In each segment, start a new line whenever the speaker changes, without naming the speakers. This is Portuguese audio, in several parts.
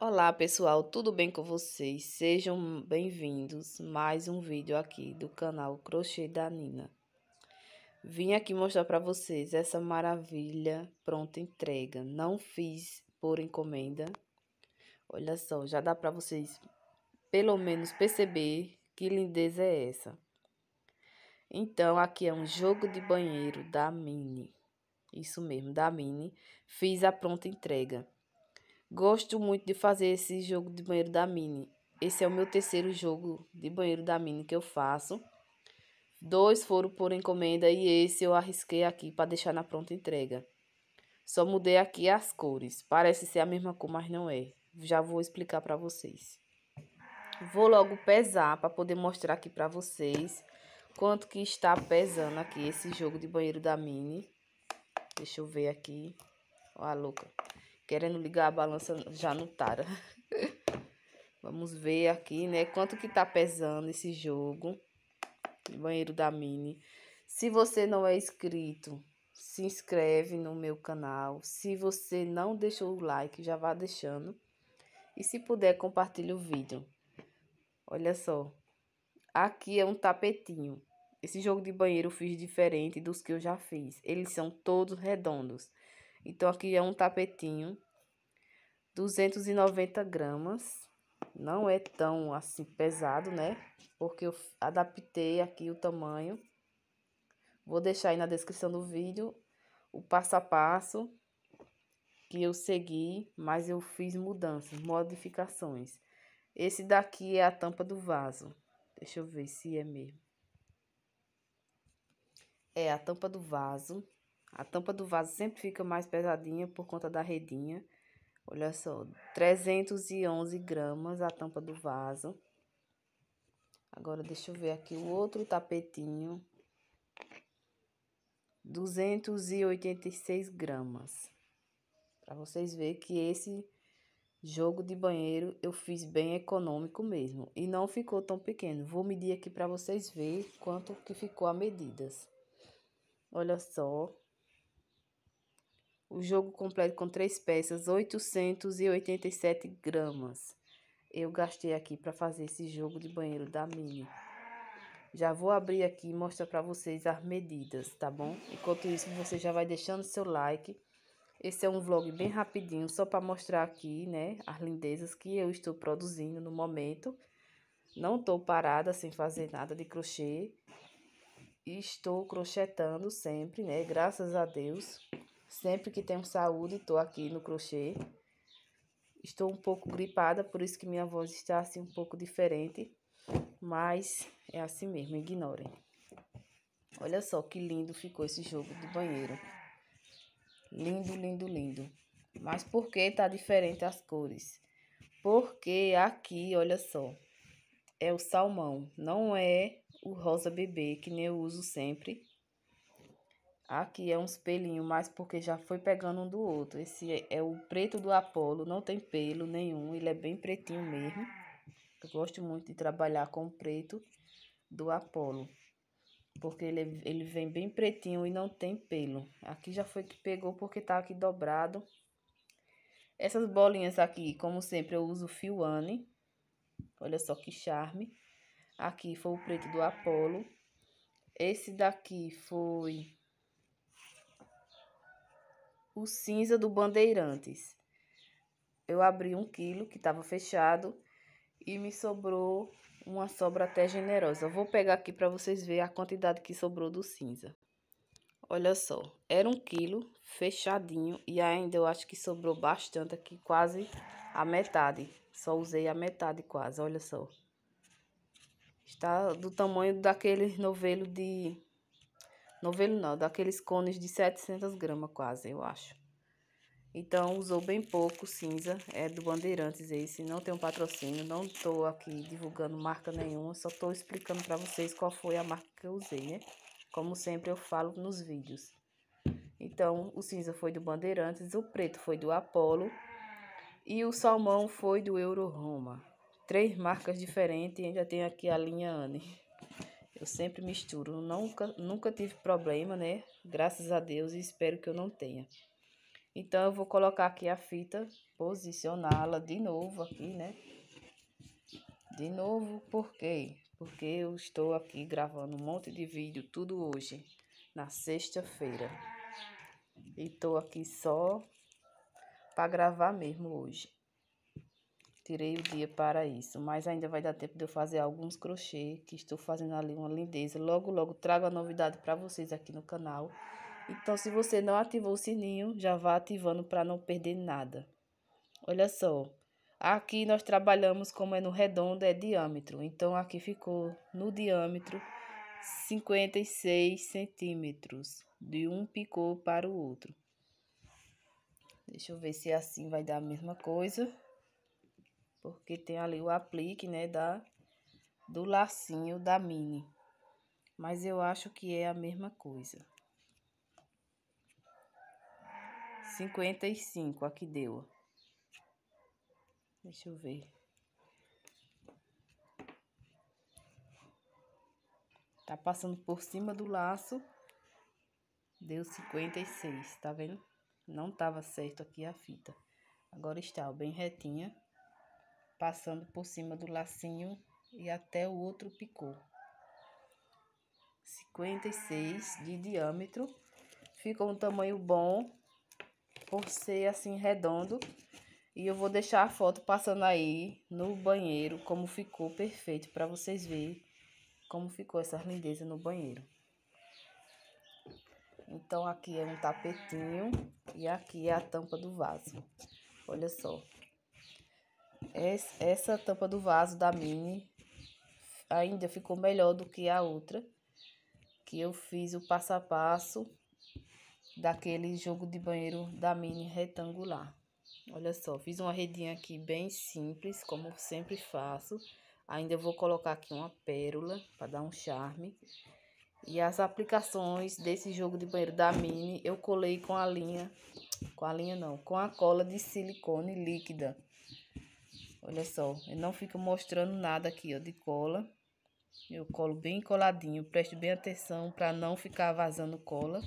Olá pessoal, tudo bem com vocês? Sejam bem-vindos mais um vídeo aqui do canal Crochê da Nina. Vim aqui mostrar para vocês essa maravilha pronta entrega. Não fiz por encomenda. Olha só, já dá para vocês pelo menos perceber que lindeza é essa. Então, aqui é um jogo de banheiro da Mini isso mesmo, da Mini, fiz a pronta entrega. Gosto muito de fazer esse jogo de banheiro da Mini. Esse é o meu terceiro jogo de banheiro da Mini que eu faço. Dois foram por encomenda e esse eu arrisquei aqui para deixar na pronta entrega. Só mudei aqui as cores. Parece ser a mesma cor, mas não é. Já vou explicar para vocês. Vou logo pesar para poder mostrar aqui para vocês quanto que está pesando aqui esse jogo de banheiro da Mini. Deixa eu ver aqui. Ó a louca. Querendo ligar a balança já não tara. Vamos ver aqui, né? Quanto que tá pesando esse jogo. Banheiro da Mini. Se você não é inscrito, se inscreve no meu canal. Se você não deixou o like, já vá deixando. E se puder, compartilhe o vídeo. Olha só. Aqui é um tapetinho. Esse jogo de banheiro eu fiz diferente dos que eu já fiz. Eles são todos redondos. Então, aqui é um tapetinho. 290 gramas. Não é tão, assim, pesado, né? Porque eu adaptei aqui o tamanho. Vou deixar aí na descrição do vídeo o passo a passo que eu segui, mas eu fiz mudanças, modificações. Esse daqui é a tampa do vaso. Deixa eu ver se é mesmo é a tampa do vaso. A tampa do vaso sempre fica mais pesadinha por conta da redinha. Olha só, 311 gramas a tampa do vaso. Agora, deixa eu ver aqui o outro tapetinho. 286 gramas. Para vocês verem que esse jogo de banheiro eu fiz bem econômico mesmo. E não ficou tão pequeno. Vou medir aqui para vocês verem quanto que ficou a medidas. Olha só. O jogo completo com três peças, 887 gramas. Eu gastei aqui para fazer esse jogo de banheiro da Mini. Já vou abrir aqui e mostrar para vocês as medidas, tá bom? Enquanto isso, você já vai deixando seu like. Esse é um vlog bem rapidinho, só para mostrar aqui, né, as lindezas que eu estou produzindo no momento. Não estou parada sem fazer nada de crochê estou crochetando sempre, né? Graças a Deus. Sempre que tenho saúde, estou aqui no crochê. Estou um pouco gripada, por isso que minha voz está assim um pouco diferente. Mas é assim mesmo, ignorem. Olha só que lindo ficou esse jogo do banheiro. Lindo, lindo, lindo. Mas por que tá diferente as cores? Porque aqui, olha só, é o salmão, não é o rosa bebê, que nem eu uso sempre. Aqui é um espelhinho, mas porque já foi pegando um do outro. Esse é o preto do Apolo, não tem pelo nenhum, ele é bem pretinho mesmo. Eu gosto muito de trabalhar com o preto do Apolo, porque ele, ele vem bem pretinho e não tem pelo. Aqui já foi que pegou porque tá aqui dobrado. Essas bolinhas aqui, como sempre, eu uso fio Anne. Olha só que charme. Aqui foi o preto do Apolo. Esse daqui foi o cinza do Bandeirantes. Eu abri um quilo que estava fechado e me sobrou uma sobra até generosa. Eu vou pegar aqui para vocês verem a quantidade que sobrou do cinza. Olha só, era um quilo fechadinho e ainda eu acho que sobrou bastante aqui, quase a metade. Só usei a metade quase, olha só. Está do tamanho daquele novelo de... Novelo não, daqueles cones de 700 gramas quase, eu acho. Então, usou bem pouco cinza, é do Bandeirantes esse, não tem um patrocínio, não estou aqui divulgando marca nenhuma, só estou explicando para vocês qual foi a marca que eu usei, né? Como sempre eu falo nos vídeos. Então, o cinza foi do Bandeirantes, o preto foi do Apollo e o salmão foi do Euro Roma três marcas diferentes e já tenho aqui a linha Anne. Eu sempre misturo, nunca, nunca tive problema, né? Graças a Deus e espero que eu não tenha. Então, eu vou colocar aqui a fita, posicioná-la de novo aqui, né? De novo, por quê? Porque eu estou aqui gravando um monte de vídeo, tudo hoje, na sexta-feira. E tô aqui só para gravar mesmo hoje. Tirei o dia para isso, mas ainda vai dar tempo de eu fazer alguns crochê, que estou fazendo ali uma lindeza. Logo, logo trago a novidade para vocês aqui no canal. Então, se você não ativou o sininho, já vá ativando para não perder nada. Olha só, aqui nós trabalhamos como é no redondo, é diâmetro. Então, aqui ficou no diâmetro 56 centímetros, de um picô para o outro. Deixa eu ver se assim vai dar a mesma coisa porque tem ali o aplique, né, da, do lacinho da mini. Mas eu acho que é a mesma coisa. 55, aqui deu. Deixa eu ver. Tá passando por cima do laço. Deu 56, tá vendo? Não tava certo aqui a fita. Agora está, ó, bem retinha passando por cima do lacinho e até o outro picô. 56 de diâmetro. Fica um tamanho bom por ser assim redondo. E eu vou deixar a foto passando aí no banheiro como ficou perfeito para vocês verem como ficou essa lindeza no banheiro. Então aqui é um tapetinho e aqui é a tampa do vaso. Olha só. Essa tampa do vaso da Mini ainda ficou melhor do que a outra. Que eu fiz o passo a passo daquele jogo de banheiro da Mini retangular. Olha só, fiz uma redinha aqui bem simples, como sempre faço. Ainda vou colocar aqui uma pérola para dar um charme. E as aplicações desse jogo de banheiro da Mini eu colei com a linha, com a linha não, com a cola de silicone líquida. Olha só, eu não fico mostrando nada aqui, ó, de cola. Eu colo bem coladinho, preste bem atenção para não ficar vazando cola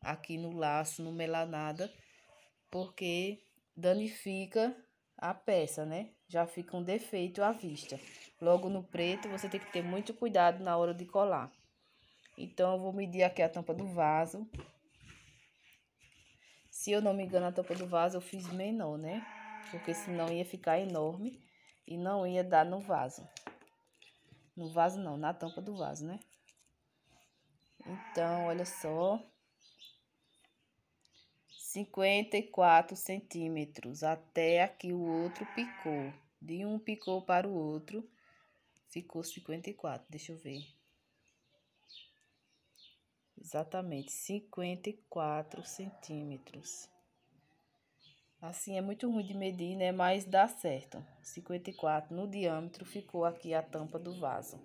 aqui no laço, no melanada, porque danifica a peça, né? Já fica um defeito à vista. Logo no preto, você tem que ter muito cuidado na hora de colar. Então, eu vou medir aqui a tampa do vaso. Se eu não me engano, a tampa do vaso eu fiz menor, né? porque senão ia ficar enorme e não ia dar no vaso. No vaso não, na tampa do vaso, né? Então, olha só. 54 centímetros, até aqui o outro picou. De um picou para o outro, ficou 54, deixa eu ver. Exatamente, 54 centímetros. Assim é muito ruim de medir, né? Mas dá certo. 54 no diâmetro ficou aqui a tampa do vaso.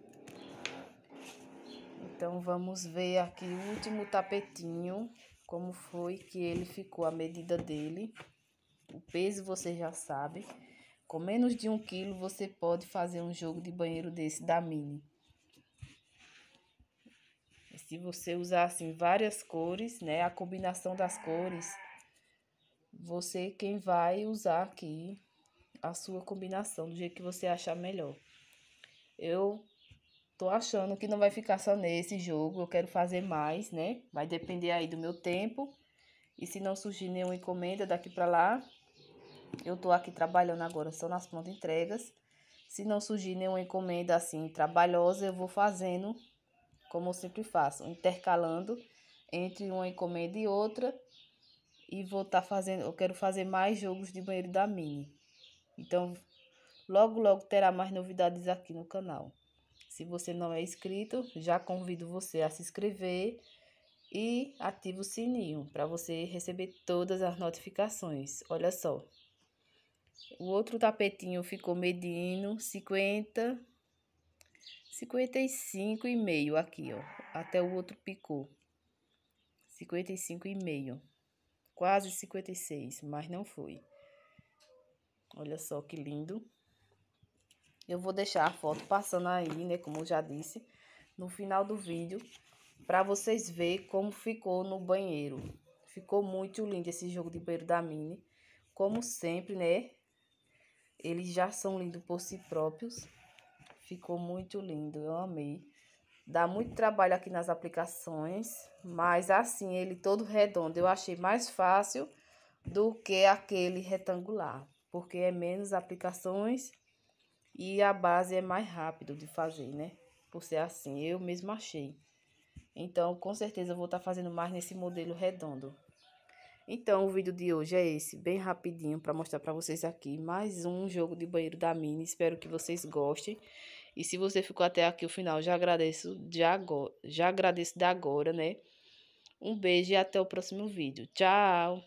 Então vamos ver aqui o último tapetinho, como foi que ele ficou, a medida dele. O peso você já sabe. Com menos de um quilo você pode fazer um jogo de banheiro desse da Mini. E se você usar assim várias cores, né, a combinação das cores você quem vai usar aqui a sua combinação do jeito que você achar melhor. Eu tô achando que não vai ficar só nesse jogo, eu quero fazer mais, né? Vai depender aí do meu tempo. E se não surgir nenhuma encomenda daqui para lá, eu tô aqui trabalhando agora só nas pontas entregas. Se não surgir nenhuma encomenda assim trabalhosa, eu vou fazendo como eu sempre faço, intercalando entre uma encomenda e outra e vou estar tá fazendo, eu quero fazer mais jogos de banheiro da Mini. Então, logo logo terá mais novidades aqui no canal. Se você não é inscrito, já convido você a se inscrever e ativa o sininho para você receber todas as notificações. Olha só. O outro tapetinho ficou medindo 50 55 e meio aqui, ó, até o outro picou. 55 e meio quase 56, mas não foi. Olha só que lindo. Eu vou deixar a foto passando aí, né, como eu já disse, no final do vídeo, para vocês verem como ficou no banheiro. Ficou muito lindo esse jogo de banheiro da Mini. Como sempre, né, eles já são lindos por si próprios. Ficou muito lindo, eu amei. Dá muito trabalho aqui nas aplicações, mas assim, ele todo redondo eu achei mais fácil do que aquele retangular, porque é menos aplicações e a base é mais rápido de fazer, né? Por ser assim, eu mesmo achei. Então, com certeza, eu vou estar tá fazendo mais nesse modelo redondo. Então, o vídeo de hoje é esse, bem rapidinho, para mostrar para vocês aqui mais um jogo de banheiro da Mini. Espero que vocês gostem. E se você ficou até aqui o final, já agradeço de agora, já agradeço de agora, né? Um beijo e até o próximo vídeo. Tchau!